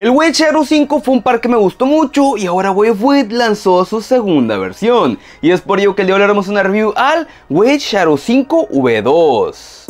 El Witcher Shadow 5 fue un par que me gustó mucho y ahora Wild lanzó su segunda versión y es por ello que le hablaremos una review al Witcher Shadow 5 V2.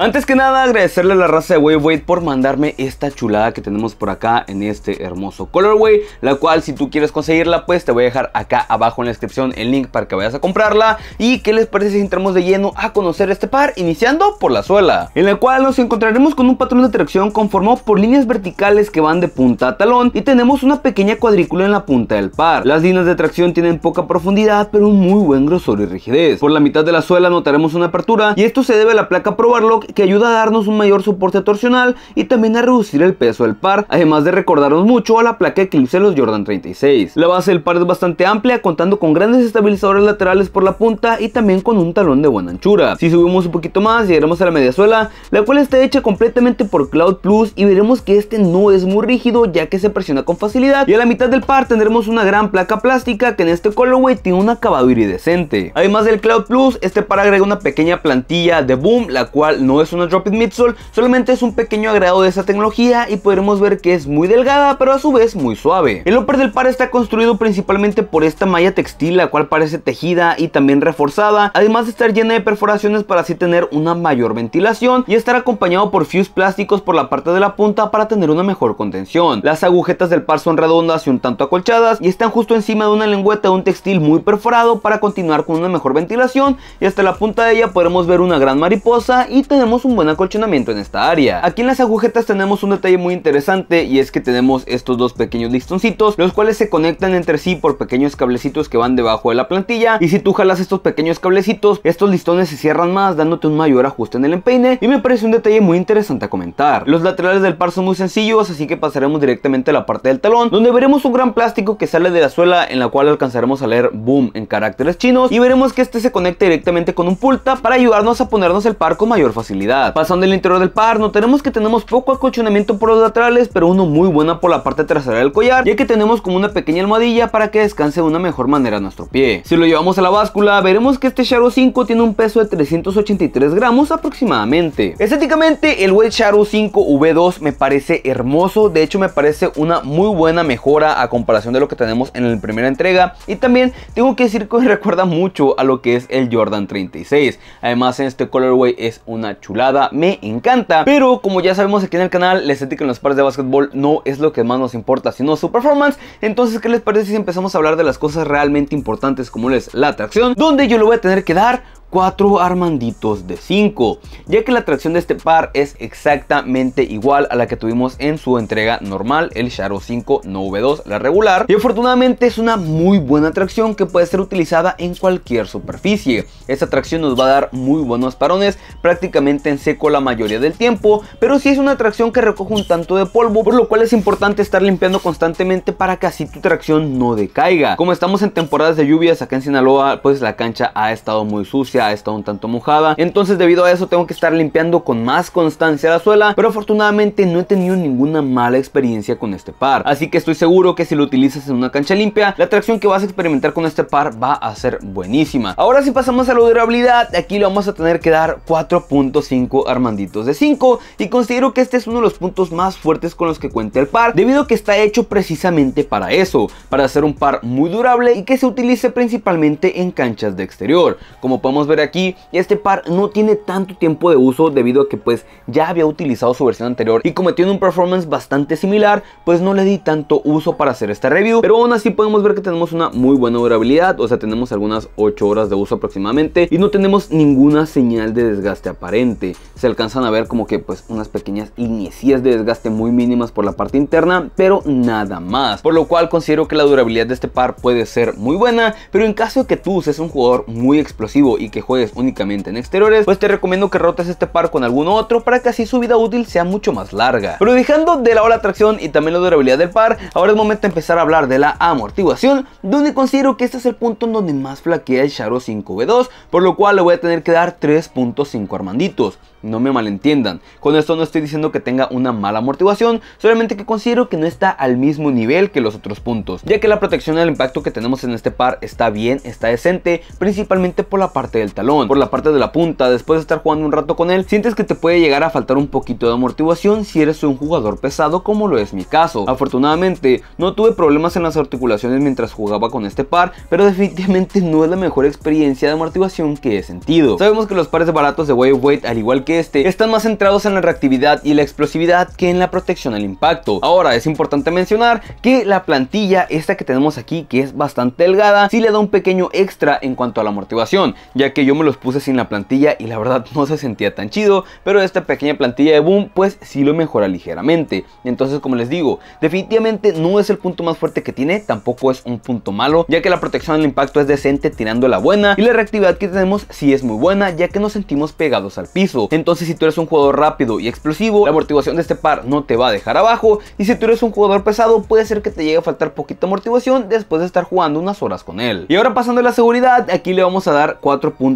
Antes que nada, agradecerle a la raza de Wave por mandarme esta chulada que tenemos por acá en este hermoso colorway, la cual si tú quieres conseguirla, pues te voy a dejar acá abajo en la descripción el link para que vayas a comprarla. ¿Y qué les parece si entramos de lleno a conocer este par? Iniciando por la suela, en la cual nos encontraremos con un patrón de tracción conformado por líneas verticales que van de punta a talón y tenemos una pequeña cuadrícula en la punta del par. Las líneas de tracción tienen poca profundidad, pero un muy buen grosor y rigidez. Por la mitad de la suela notaremos una apertura y esto se debe a la placa ProBarlock que ayuda a darnos un mayor soporte torsional y también a reducir el peso del par, además de recordarnos mucho a la placa Eclipse de los Jordan 36. La base del par es bastante amplia, contando con grandes estabilizadores laterales por la punta y también con un talón de buena anchura. Si subimos un poquito más, llegaremos a la mediazuela, la cual está hecha completamente por Cloud Plus y veremos que este no es muy rígido ya que se presiona con facilidad y a la mitad del par tendremos una gran placa plástica que en este colorway tiene un acabado iridescente. Además del Cloud Plus, este par agrega una pequeña plantilla de boom, la cual no es una Drop It Midsole, solamente es un pequeño agrado de esa tecnología y podremos ver que es muy delgada pero a su vez muy suave. El upper del par está construido principalmente por esta malla textil la cual parece tejida y también reforzada, además de estar llena de perforaciones para así tener una mayor ventilación y estar acompañado por fuse plásticos por la parte de la punta para tener una mejor contención. Las agujetas del par son redondas y un tanto acolchadas y están justo encima de una lengüeta de un textil muy perforado para continuar con una mejor ventilación y hasta la punta de ella podremos ver una gran mariposa y tenemos un buen acolchonamiento en esta área. Aquí en las agujetas tenemos un detalle muy interesante y es que tenemos estos dos pequeños listoncitos, los cuales se conectan entre sí por pequeños cablecitos que van debajo de la plantilla y si tú jalas estos pequeños cablecitos, estos listones se cierran más dándote un mayor ajuste en el empeine y me parece un detalle muy interesante a comentar. Los laterales del par son muy sencillos, así que pasaremos directamente a la parte del talón, donde veremos un gran plástico que sale de la suela en la cual alcanzaremos a leer boom en caracteres chinos y veremos que este se conecta directamente con un pulta para ayudarnos a ponernos el par con mayor facilidad. Pasando el interior del par, notaremos que tenemos poco acolchonamiento por los laterales, pero uno muy bueno por la parte trasera del collar, ya que tenemos como una pequeña almohadilla para que descanse de una mejor manera nuestro pie. Si lo llevamos a la báscula, veremos que este Shadow 5 tiene un peso de 383 gramos aproximadamente. Estéticamente, el Wade Shadow 5 V2 me parece hermoso, de hecho me parece una muy buena mejora a comparación de lo que tenemos en la primera entrega, y también tengo que decir que recuerda mucho a lo que es el Jordan 36. Además, en este colorway es una chulada, me encanta. Pero como ya sabemos aquí en el canal, la estética en los pares de básquetbol no es lo que más nos importa, sino su performance. Entonces, ¿qué les parece si empezamos a hablar de las cosas realmente importantes como es la atracción? Donde yo lo voy a tener que dar 4 armanditos de 5, ya que la tracción de este par es exactamente igual a la que tuvimos en su entrega normal, el Sharo 5 no V2, la regular, y afortunadamente es una muy buena tracción que puede ser utilizada en cualquier superficie. Esta tracción nos va a dar muy buenos parones, prácticamente en seco la mayoría del tiempo, pero si sí es una tracción que recoge un tanto de polvo, por lo cual es importante estar limpiando constantemente para que así tu tracción no decaiga. Como estamos en temporadas de lluvias acá en Sinaloa, pues la cancha ha estado muy sucia, está ha un tanto mojada. Entonces debido a eso tengo que estar limpiando con más constancia la suela. Pero afortunadamente no he tenido ninguna mala experiencia con este par. Así que estoy seguro que si lo utilizas en una cancha limpia, la atracción que vas a experimentar con este par va a ser buenísima. Ahora si pasamos a la durabilidad, aquí le vamos a tener que dar 4.5 armanditos de 5. Y considero que este es uno de los puntos más fuertes con los que cuenta el par, debido a que está hecho precisamente para eso, para hacer un par muy durable y que se utilice principalmente en canchas de exterior. Como podemos ver aquí, este par no tiene tanto tiempo de uso debido a que pues ya había utilizado su versión anterior y como tiene un performance bastante similar, pues no le di tanto uso para hacer esta review, pero aún así podemos ver que tenemos una muy buena durabilidad, o sea, tenemos algunas 8 horas de uso aproximadamente y no tenemos ninguna señal de desgaste aparente. Se alcanzan a ver como que pues unas pequeñas inicias de desgaste muy mínimas por la parte interna, pero nada más. Por lo cual considero que la durabilidad de este par puede ser muy buena, pero en caso de que tú seas un jugador muy explosivo y que juegues únicamente en exteriores, pues te recomiendo que rotes este par con alguno otro para que así su vida útil sea mucho más larga. Pero dejando de lado la atracción y también la durabilidad del par, ahora es momento de empezar a hablar de la amortiguación, donde considero que este es el punto en donde más flaquea el Sharo 5V2, por lo cual le voy a tener que dar 3.5 armanditos. No me malentiendan, con esto no estoy diciendo que tenga una mala amortiguación, solamente que considero que no está al mismo nivel que los otros puntos, ya que la protección al impacto que tenemos en este par está bien, está decente, principalmente por la parte de talón, por la parte de la punta, después de estar jugando un rato con él, sientes que te puede llegar a faltar un poquito de amortiguación si eres un jugador pesado como lo es mi caso. Afortunadamente, no tuve problemas en las articulaciones mientras jugaba con este par, pero definitivamente no es la mejor experiencia de amortiguación que he sentido. Sabemos que los pares baratos de Wave Weight, al igual que este, están más centrados en la reactividad y la explosividad que en la protección al impacto. Ahora, es importante mencionar que la plantilla, esta que tenemos aquí, que es bastante delgada, sí le da un pequeño extra en cuanto a la amortiguación, ya que que yo me los puse sin la plantilla y la verdad no se sentía tan chido, pero esta pequeña plantilla de boom pues sí lo mejora ligeramente. Entonces como les digo, definitivamente no es el punto más fuerte que tiene, tampoco es un punto malo, ya que la protección al impacto es decente tirando la buena y la reactividad que tenemos sí es muy buena, ya que nos sentimos pegados al piso. Entonces si tú eres un jugador rápido y explosivo, la amortiguación de este par no te va a dejar abajo y si tú eres un jugador pesado puede ser que te llegue a faltar poquito amortiguación después de estar jugando unas horas con él. Y ahora pasando a la seguridad, aquí le vamos a dar 4 puntos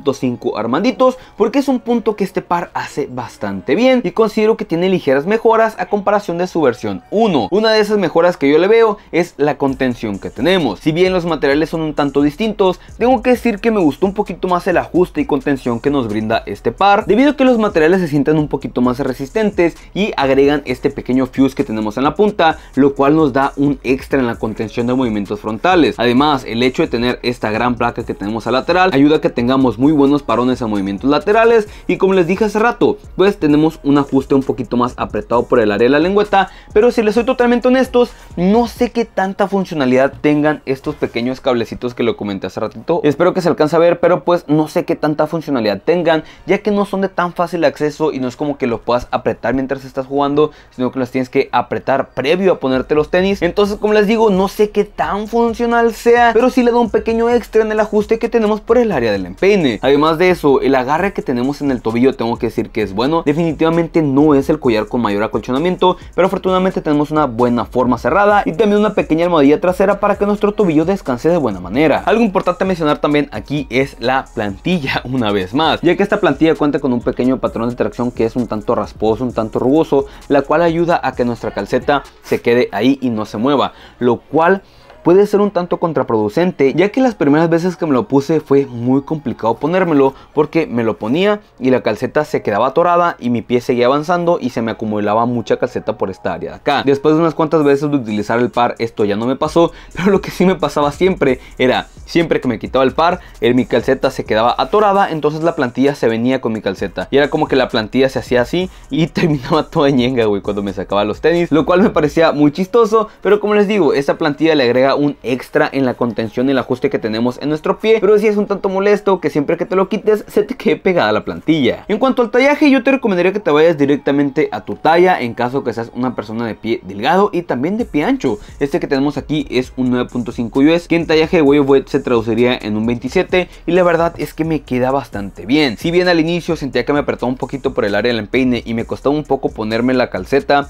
Armanditos porque es un punto que este par hace bastante bien y considero que tiene ligeras mejoras a comparación de su versión 1. Una de esas mejoras que yo le veo es la contención que tenemos. Si bien los materiales son un tanto distintos, tengo que decir que me gustó un poquito más el ajuste y contención que nos brinda este par debido a que los materiales se sienten un poquito más resistentes y agregan este pequeño fuse que tenemos en la punta, lo cual nos da un extra en la contención de movimientos frontales. Además, el hecho de tener esta gran placa que tenemos a lateral ayuda a que tengamos muy buenos parones a movimientos laterales y como les dije hace rato, pues tenemos un ajuste un poquito más apretado por el área de la lengüeta, pero si les soy totalmente honestos, no sé qué tanta funcionalidad tengan estos pequeños cablecitos que lo comenté hace ratito. Espero que se alcance a ver, pero pues no sé qué tanta funcionalidad tengan, ya que no son de tan fácil acceso y no es como que los puedas apretar mientras estás jugando, sino que los tienes que apretar previo a ponerte los tenis. Entonces, como les digo, no sé qué tan funcional sea, pero sí le da un pequeño extra en el ajuste que tenemos por el área del empeine. Además de eso, el agarre que tenemos en el tobillo tengo que decir que es bueno. Definitivamente no es el collar con mayor acolchonamiento, pero afortunadamente tenemos una buena forma cerrada y también una pequeña almohadilla trasera para que nuestro tobillo descanse de buena manera. Algo importante mencionar también aquí es la plantilla una vez más, ya que esta plantilla cuenta con un pequeño patrón de tracción que es un tanto rasposo, un tanto rugoso, la cual ayuda a que nuestra calceta se quede ahí y no se mueva, lo cual puede ser un tanto contraproducente, ya que las primeras veces que me lo puse fue muy complicado ponérmelo porque me lo ponía y la calceta se quedaba atorada y mi pie seguía avanzando y se me acumulaba mucha calceta por esta área de acá. Después de unas cuantas veces de utilizar el par esto ya no me pasó, pero lo que sí me pasaba siempre era, siempre que me quitaba el par, en mi calceta se quedaba atorada, entonces la plantilla se venía con mi calceta. Y era como que la plantilla se hacía así y terminaba toda ñenga, güey, cuando me sacaba los tenis, lo cual me parecía muy chistoso, pero como les digo, esa plantilla le agrega un extra en la contención y el ajuste que tenemos en nuestro pie, pero si es un tanto molesto que siempre que te lo quites se te quede pegada la plantilla. En cuanto al tallaje, yo te recomendaría que te vayas directamente a tu talla en caso que seas una persona de pie delgado y también de pie ancho. Este que tenemos aquí es un 9.5 US, que en tallaje de huevo se traduciría en un 27 y la verdad es que me queda bastante bien. Si bien al inicio sentía que me apretaba un poquito por el área del empeine y me costó un poco ponerme la calceta,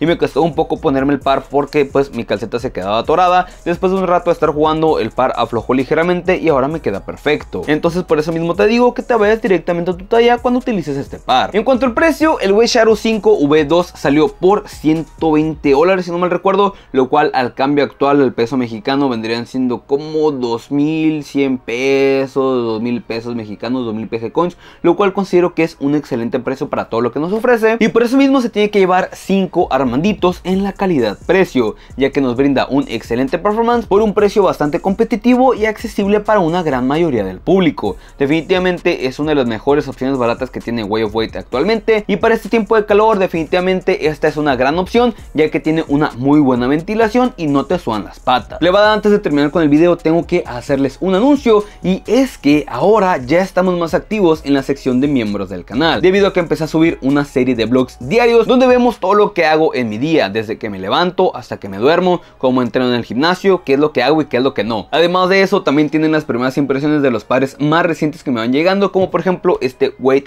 y me costó un poco ponerme el par porque pues mi calceta se quedaba atorada, Después de un rato de estar jugando, el par aflojó ligeramente y ahora me queda perfecto. Entonces por eso mismo te digo que te vayas directamente a tu talla cuando utilices este par. En cuanto al precio, el Way 5 V2 salió por 120 dólares si no mal recuerdo, lo cual al cambio actual del peso mexicano vendrían siendo como 2100 pesos, 2000 pesos mexicanos, 2000 PG Coins lo cual considero que es un excelente precio para todo lo que nos ofrece y por eso mismo se tiene que llevar 5 armanditos en la calidad precio, ya que nos brinda un excelente precio performance por un precio bastante competitivo y accesible para una gran mayoría del público. Definitivamente es una de las mejores opciones baratas que tiene Way of Weight actualmente y para este tiempo de calor definitivamente esta es una gran opción ya que tiene una muy buena ventilación y no te suan las patas. Levada antes de terminar con el video tengo que hacerles un anuncio y es que ahora ya estamos más activos en la sección de miembros del canal debido a que empecé a subir una serie de blogs diarios donde vemos todo lo que hago en mi día desde que me levanto hasta que me duermo, cómo entreno en el gimnasio qué es lo que hago y qué es lo que no. Además de eso, también tienen las primeras impresiones de los pares más recientes que me van llegando, como por ejemplo este Weight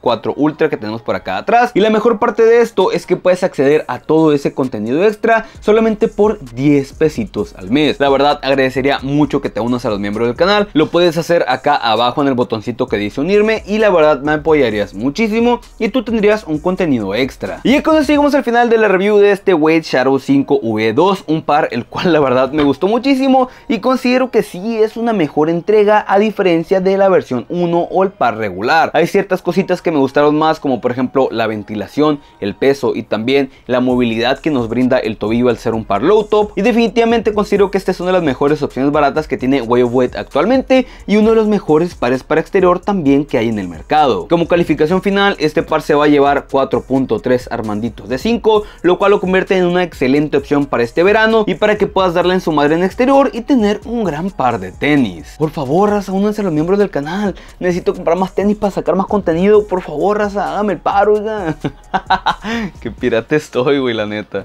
4 Ultra que tenemos por acá atrás. Y la mejor parte de esto es que puedes acceder a todo ese contenido extra solamente por 10 pesitos al mes. La verdad, agradecería mucho que te unas a los miembros del canal. Lo puedes hacer acá abajo en el botoncito que dice unirme y la verdad me apoyarías muchísimo y tú tendrías un contenido extra. Y con eso llegamos al final de la review de este Weight Shadow 5 V2, un par el cual la verdad me gustó muchísimo y considero que sí es una mejor entrega a diferencia de la versión 1 o el par regular. Hay ciertas cositas que me gustaron más como por ejemplo la ventilación, el peso y también la movilidad que nos brinda el tobillo al ser un par low top y definitivamente considero que esta es una de las mejores opciones baratas que tiene Way of Wet actualmente y uno de los mejores pares para exterior también que hay en el mercado. Como calificación final este par se va a llevar 4.3 armanditos de 5 lo cual lo convierte en una excelente opción para este verano y para que puedas darle en su madre en exterior y tener un gran par de tenis. Por favor, raza, únanse a los miembros del canal. Necesito comprar más tenis para sacar más contenido. Por favor, raza, hágame el paro, que Qué pirata estoy, güey, la neta.